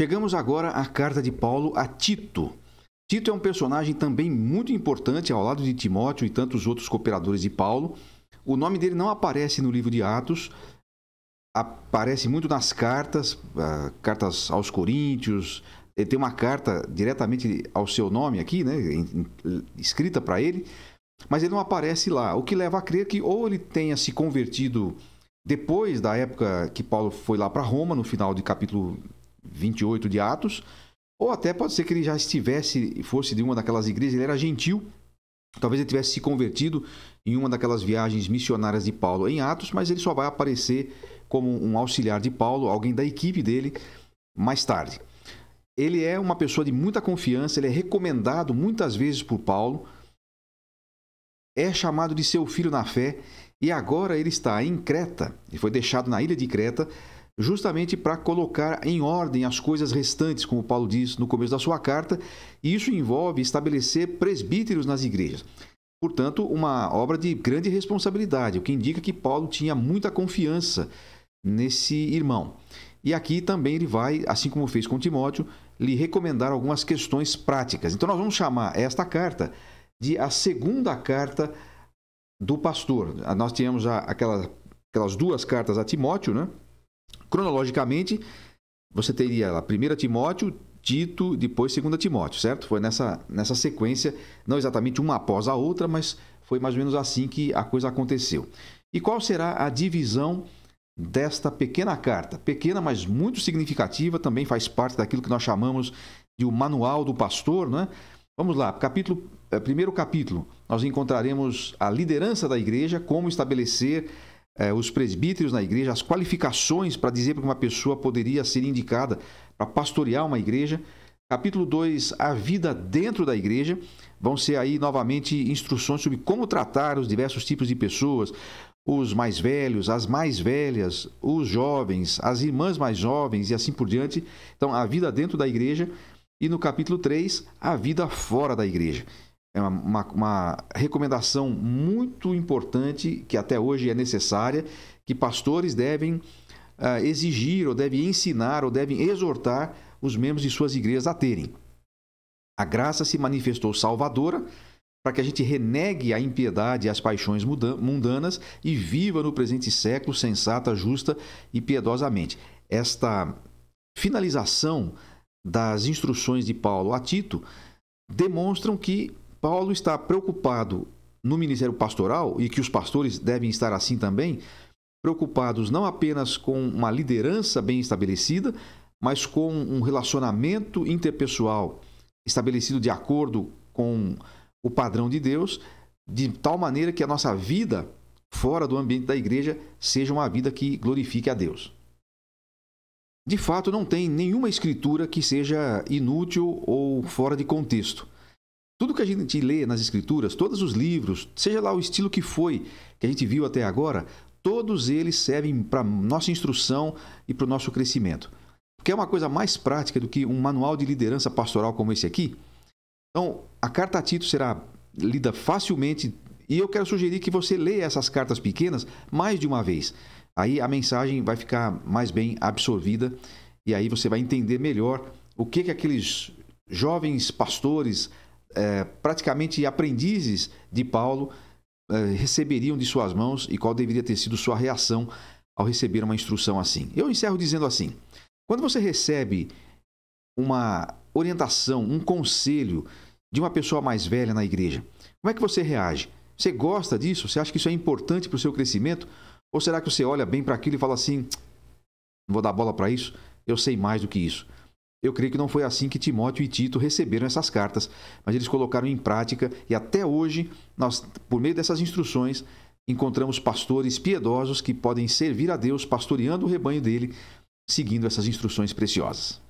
Chegamos agora à carta de Paulo a Tito. Tito é um personagem também muito importante ao lado de Timóteo e tantos outros cooperadores de Paulo. O nome dele não aparece no livro de Atos, aparece muito nas cartas, ah, cartas aos Coríntios. Ele tem uma carta diretamente ao seu nome aqui, né, escrita para ele, mas ele não aparece lá, o que leva a crer que ou ele tenha se convertido depois da época que Paulo foi lá para Roma, no final de capítulo 28 de Atos, ou até pode ser que ele já estivesse, fosse de uma daquelas igrejas, ele era gentil, talvez ele tivesse se convertido em uma daquelas viagens missionárias de Paulo em Atos, mas ele só vai aparecer como um auxiliar de Paulo, alguém da equipe dele, mais tarde. Ele é uma pessoa de muita confiança, ele é recomendado muitas vezes por Paulo, é chamado de seu filho na fé, e agora ele está em Creta, e foi deixado na ilha de Creta justamente para colocar em ordem as coisas restantes, como Paulo diz no começo da sua carta, e isso envolve estabelecer presbíteros nas igrejas. Portanto, uma obra de grande responsabilidade, o que indica que Paulo tinha muita confiança nesse irmão. E aqui também ele vai, assim como fez com Timóteo, lhe recomendar algumas questões práticas. Então, nós vamos chamar esta carta de a segunda carta do pastor. Nós tínhamos aquelas duas cartas a Timóteo, né? cronologicamente, você teria lá 1 Timóteo, Tito, depois 2 Timóteo, certo? Foi nessa, nessa sequência, não exatamente uma após a outra, mas foi mais ou menos assim que a coisa aconteceu. E qual será a divisão desta pequena carta? Pequena, mas muito significativa, também faz parte daquilo que nós chamamos de o manual do pastor, né? Vamos lá, capítulo, eh, primeiro capítulo, nós encontraremos a liderança da igreja, como estabelecer é, os presbíteros na igreja, as qualificações para dizer que uma pessoa poderia ser indicada para pastorear uma igreja. Capítulo 2, a vida dentro da igreja. Vão ser aí novamente instruções sobre como tratar os diversos tipos de pessoas, os mais velhos, as mais velhas, os jovens, as irmãs mais jovens e assim por diante. Então, a vida dentro da igreja e no capítulo 3, a vida fora da igreja é uma, uma, recomendação muito importante que até hoje é necessária, que pastores devem uh, exigir, ou devem ensinar, ou devem exortar os membros de suas igrejas a terem. A graça se manifestou salvadora para que a gente renegue a impiedade e as paixões mundanas e viva no presente século sensata, justa e piedosamente. Esta finalização das instruções de Paulo a Tito demonstram que Paulo está preocupado no ministério pastoral, e que os pastores devem estar assim também, preocupados não apenas com uma liderança bem estabelecida, mas com um relacionamento interpessoal estabelecido de acordo com o padrão de Deus, de tal maneira que a nossa vida fora do ambiente da igreja seja uma vida que glorifique a Deus. De fato, não tem nenhuma escritura que seja inútil ou fora de contexto. Tudo que a gente lê nas escrituras, todos os livros, seja lá o estilo que foi que a gente viu até agora, todos eles servem para nossa instrução e para o nosso crescimento. Porque é uma coisa mais prática do que um manual de liderança pastoral como esse aqui. Então, a carta a Tito será lida facilmente e eu quero sugerir que você leia essas cartas pequenas mais de uma vez. Aí a mensagem vai ficar mais bem absorvida e aí você vai entender melhor o que, que aqueles jovens pastores, é, praticamente aprendizes de Paulo é, receberiam de suas mãos e qual deveria ter sido sua reação ao receber uma instrução assim. Eu encerro dizendo assim: quando você recebe uma orientação, um conselho de uma pessoa mais velha na igreja, como é que você reage? Você gosta disso? Você acha que isso é importante para o seu crescimento? Ou será que você olha bem para aquilo e fala assim: não vou dar bola para isso, eu sei mais do que isso? Eu creio que não foi assim que Timóteo e Tito receberam essas cartas, mas eles colocaram em prática e até hoje, nós, por meio dessas instruções, encontramos pastores piedosos que podem servir a Deus pastoreando o rebanho dele, seguindo essas instruções preciosas.